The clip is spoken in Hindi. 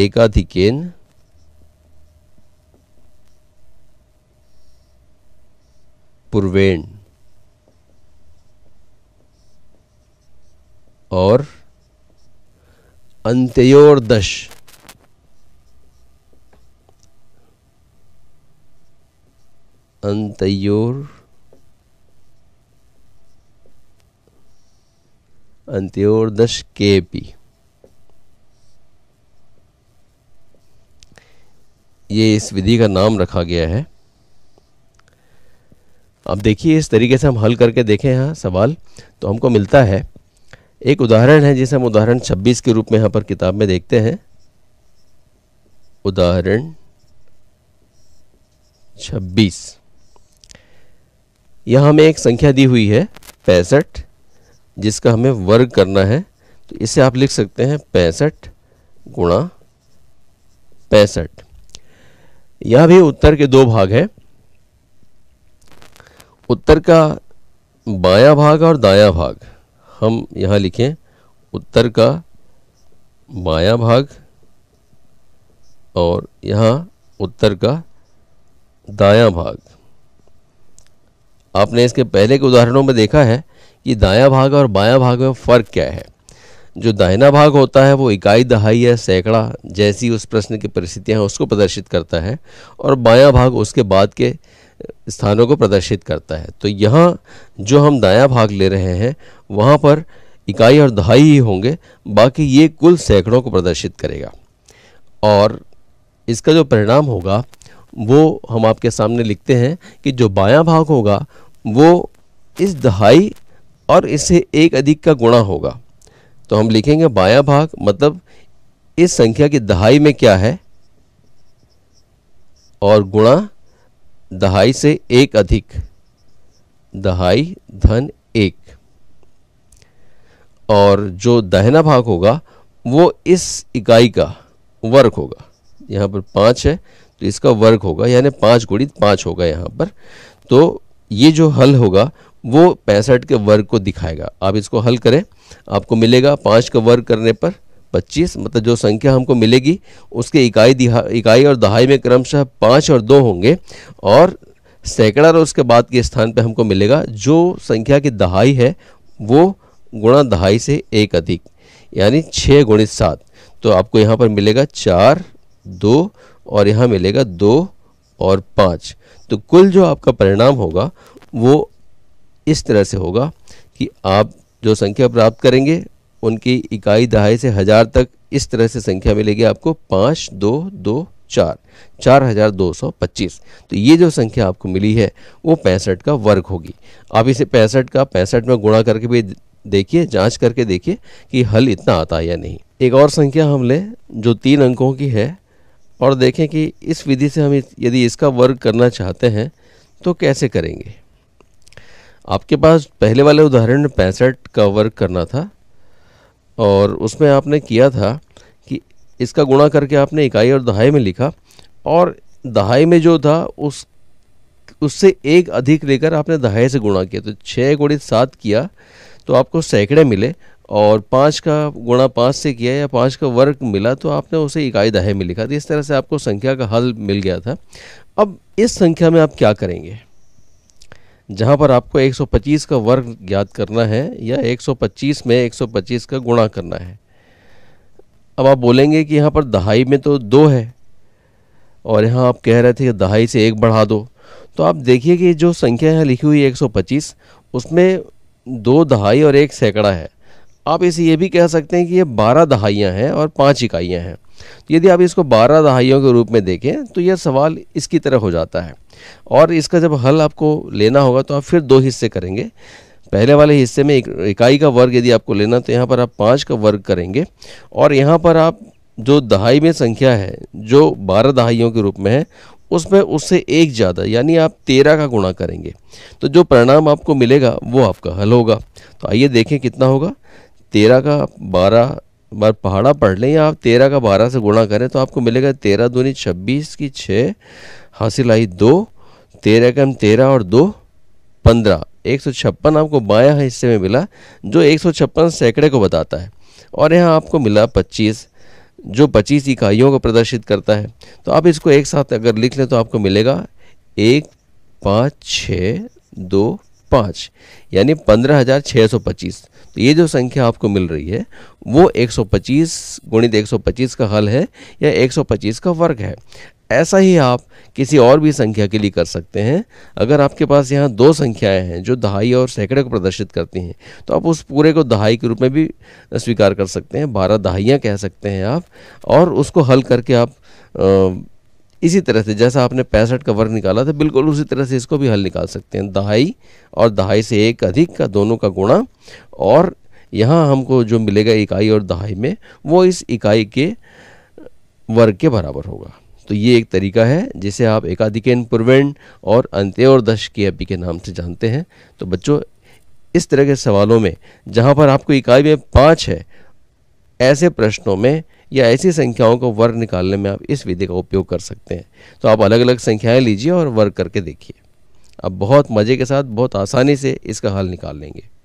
एकाधिकेन पूर्वेण और अंत्योर्दश अंत्योर अंत्योर्दश के पी ये इस विधि का नाम रखा गया है अब देखिए इस तरीके से हम हल करके देखें यहाँ सवाल तो हमको मिलता है एक उदाहरण है जिसे हम उदाहरण 26 के रूप में यहाँ पर किताब में देखते हैं उदाहरण 26 यहाँ हमें एक संख्या दी हुई है पैंसठ जिसका हमें वर्ग करना है तो इसे आप लिख सकते हैं पैंसठ गुणा पैंसठ यह भी उत्तर के दो भाग हैं उत्तर का बाया भाग और दाया भाग हम यहां लिखें उत्तर का बाया भाग और यहां उत्तर का दाया भाग आपने इसके पहले के उदाहरणों में देखा है कि दाया भाग और बाया भाग में फ़र्क क्या है जो दाहिना भाग होता है वो इकाई दहाई या सैकड़ा जैसी उस प्रश्न की परिस्थितियाँ हैं उसको प्रदर्शित करता है और बायां भाग उसके बाद के स्थानों को प्रदर्शित करता है तो यहाँ जो हम दाया भाग ले रहे हैं वहाँ पर इकाई और दहाई ही होंगे बाकी ये कुल सैकड़ों को प्रदर्शित करेगा और इसका जो परिणाम होगा वो हम आपके सामने लिखते हैं कि जो बायां भाग होगा वो इस दहाई और इससे एक अधिक का गुणा होगा तो हम लिखेंगे बाया भाग मतलब इस संख्या की दहाई में क्या है और गुणा दहाई से एक अधिक दहाई धन एक और जो दहना भाग होगा वो इस इकाई का वर्ग होगा यहां पर पांच है तो इसका वर्ग होगा यानी पांच गुणित पांच होगा यहां पर तो ये जो हल होगा वो पैंसठ के वर्ग को दिखाएगा आप इसको हल करें आपको मिलेगा पाँच का वर्ग करने पर पच्चीस मतलब जो संख्या हमको मिलेगी उसके इकाई दिहा इकाई और दहाई में क्रमशः पाँच और दो होंगे और सैकड़ा और उसके बाद के स्थान पर हमको मिलेगा जो संख्या की दहाई है वो गुणा दहाई से एक अधिक यानी छः गुणित सात तो आपको यहाँ पर मिलेगा चार दो और यहाँ मिलेगा दो और पाँच तो कुल जो आपका परिणाम होगा वो इस तरह से होगा कि आप जो संख्या प्राप्त करेंगे उनकी इकाई दहाई से हज़ार तक इस तरह से संख्या मिलेगी आपको पाँच दो दो चार चार हज़ार दो सौ पच्चीस तो ये जो संख्या आपको मिली है वो पैंसठ का वर्ग होगी आप इसे पैंसठ का पैंसठ में गुणा करके भी देखिए जांच करके देखिए कि हल इतना आता है या नहीं एक और संख्या हम लें जो तीन अंकों की है और देखें कि इस विधि से हम यदि इसका वर्ग करना चाहते हैं तो कैसे करेंगे आपके पास पहले वाले उदाहरण पैंसठ का वर्क करना था और उसमें आपने किया था कि इसका गुणा करके आपने इकाई और दहाई में लिखा और दहाई में जो था उस उससे एक अधिक लेकर आपने दहाई से गुणा किया तो छः गुणित सात किया तो आपको सैकड़े मिले और पाँच का गुणा पाँच से किया या पाँच का वर्ग मिला तो आपने उसे इकाई दहाई में लिखा तो इस तरह से आपको संख्या का हल मिल गया था अब इस संख्या में आप क्या करेंगे जहाँ पर आपको 125 का वर्ग ज्ञात करना है या 125 में 125 का गुणा करना है अब आप बोलेंगे कि यहाँ पर दहाई में तो दो है और यहाँ आप कह रहे थे कि दहाई से एक बढ़ा दो तो आप देखिए कि जो संख्या यहाँ लिखी हुई 125 उसमें दो दहाई और एक सैकड़ा है आप इसे ये भी कह सकते हैं कि ये बारह दहाइयाँ हैं और पाँच इकाइयाँ हैं तो यदि आप इसको बारह दहाइयों के रूप में देखें तो यह सवाल इसकी तरह हो जाता है और इसका जब हल आपको लेना होगा तो आप फिर दो हिस्से करेंगे पहले वाले हिस्से में इकाई का वर्ग यदि आपको लेना तो यहाँ पर आप पाँच का वर्ग करेंगे और यहाँ पर आप जो दहाई में संख्या है जो बारह दहाइयों के रूप में है उसमें उससे एक ज़्यादा यानी आप तेरह का गुणा करेंगे तो जो परिणाम आपको मिलेगा वो आपका हल होगा तो आइए देखें कितना होगा तेरह का बारह बार पहाड़ा पढ़ लें या आप तेरह का बारह से गुणा करें तो आपको मिलेगा तेरह दूनी छब्बीस की छः हासिल आई दो तेरह कम तेरह और दो पंद्रह एक सौ छप्पन आपको बायां हिस्से में मिला जो एक सौ छप्पन सैकड़े को बताता है और यहाँ आपको मिला पच्चीस जो पच्चीस इकाइयों को प्रदर्शित करता है तो आप इसको एक साथ अगर लिख लें तो आपको मिलेगा एक पाँच छः दो पाँच यानी पंद्रह हज़ार छः सौ पच्चीस तो ये जो संख्या आपको मिल रही है वो एक सौ पच्चीस गुणित एक सौ पच्चीस का हल है या एक सौ पच्चीस का वर्ग है ऐसा ही आप किसी और भी संख्या के लिए कर सकते हैं अगर आपके पास यहाँ दो संख्याएं हैं जो दहाई और सैकड़े को प्रदर्शित करती हैं तो आप उस पूरे को दहाई के रूप में भी स्वीकार कर सकते हैं बारह दहाइयाँ कह सकते हैं आप और उसको हल करके आप आ, इसी तरह से जैसा आपने पैंसठ का वर्ग निकाला था तो बिल्कुल उसी तरह से इसको भी हल निकाल सकते हैं दहाई और दहाई से एक अधिक का दोनों का गुणा और यहाँ हमको जो मिलेगा इकाई और दहाई में वो इस इकाई के वर्ग के बराबर होगा तो ये एक तरीका है जिसे आप एकाधिकेन पूर्वेण और अंत्य और दश के अभी के नाम से जानते हैं तो बच्चों इस तरह के सवालों में जहाँ पर आपको इकाई में पाँच है ऐसे प्रश्नों में या ऐसी संख्याओं का वर्ग निकालने में आप इस विधि का उपयोग कर सकते हैं तो आप अलग अलग संख्याएँ लीजिए और वर्ग करके देखिए आप बहुत मज़े के साथ बहुत आसानी से इसका हल निकाल लेंगे